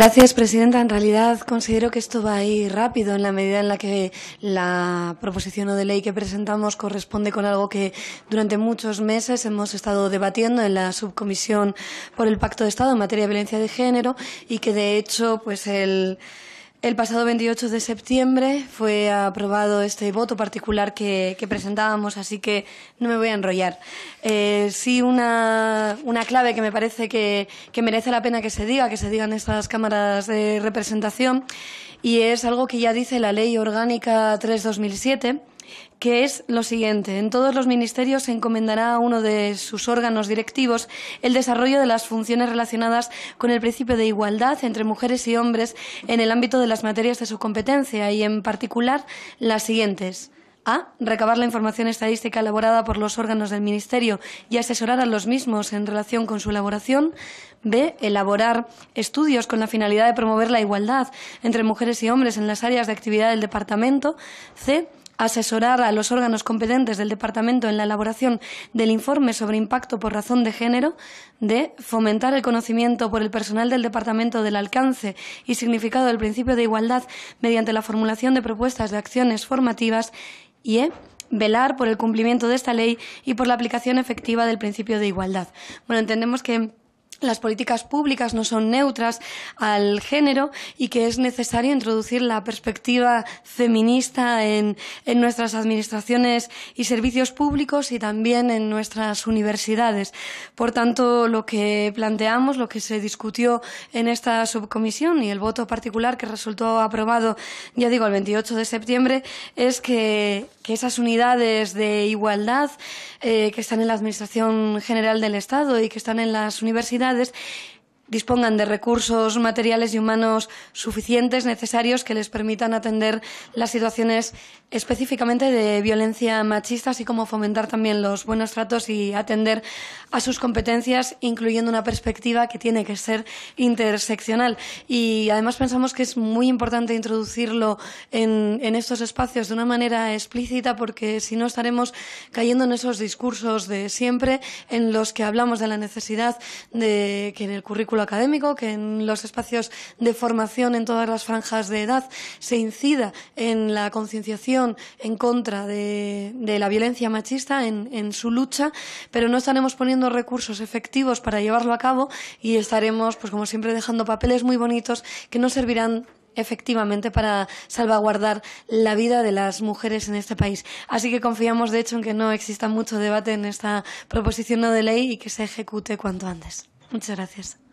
Gracias, presidenta. En realidad considero que esto va a ir rápido en la medida en la que la proposición o de ley que presentamos corresponde con algo que durante muchos meses hemos estado debatiendo en la subcomisión por el Pacto de Estado en materia de violencia de género y que, de hecho, pues el el pasado 28 de septiembre fue aprobado este voto particular que, presentábamos, así que no me voy a enrollar. Eh, sí, una, clave que me parece que, que, merece la pena que se diga, que se digan estas cámaras de representación, y es algo que ya dice la Ley Orgánica 3-2007 que es lo siguiente. En todos los ministerios se encomendará a uno de sus órganos directivos el desarrollo de las funciones relacionadas con el principio de igualdad entre mujeres y hombres en el ámbito de las materias de su competencia y, en particular, las siguientes. A. Recabar la información estadística elaborada por los órganos del Ministerio y asesorar a los mismos en relación con su elaboración. B. Elaborar estudios con la finalidad de promover la igualdad entre mujeres y hombres en las áreas de actividad del Departamento. C asesorar a los órganos competentes del departamento en la elaboración del informe sobre impacto por razón de género, de fomentar el conocimiento por el personal del departamento del alcance y significado del principio de igualdad mediante la formulación de propuestas de acciones formativas y e, velar por el cumplimiento de esta ley y por la aplicación efectiva del principio de igualdad. Bueno, entendemos que las políticas públicas no son neutras al género y que es necesario introducir la perspectiva feminista en, nuestras administraciones y servicios públicos y también en nuestras universidades. Por tanto, lo que planteamos, lo que se discutió en esta subcomisión y el voto particular que resultó aprobado, ya digo, el 28 de septiembre, es que, esas unidades de igualdad eh, que están en la Administración General del Estado y que están en las universidades Gracias dispongan de recursos materiales y humanos suficientes, necesarios, que les permitan atender las situaciones específicamente de violencia machista, así como fomentar también los buenos tratos y atender a sus competencias, incluyendo una perspectiva que tiene que ser interseccional. Y además pensamos que es muy importante introducirlo en, estos espacios de una manera explícita, porque si no estaremos cayendo en esos discursos de siempre en los que hablamos de la necesidad de que en el currículum académico, que en los espacios de formación en todas las franjas de edad se incida en la concienciación en contra de, la violencia machista, en, su lucha, pero no estaremos poniendo recursos efectivos para llevarlo a cabo y estaremos, pues como siempre, dejando papeles muy bonitos que no servirán efectivamente para salvaguardar la vida de las mujeres en este país. Así que confiamos, de hecho, en que no exista mucho debate en esta proposición de ley y que se ejecute cuanto antes. Muchas gracias.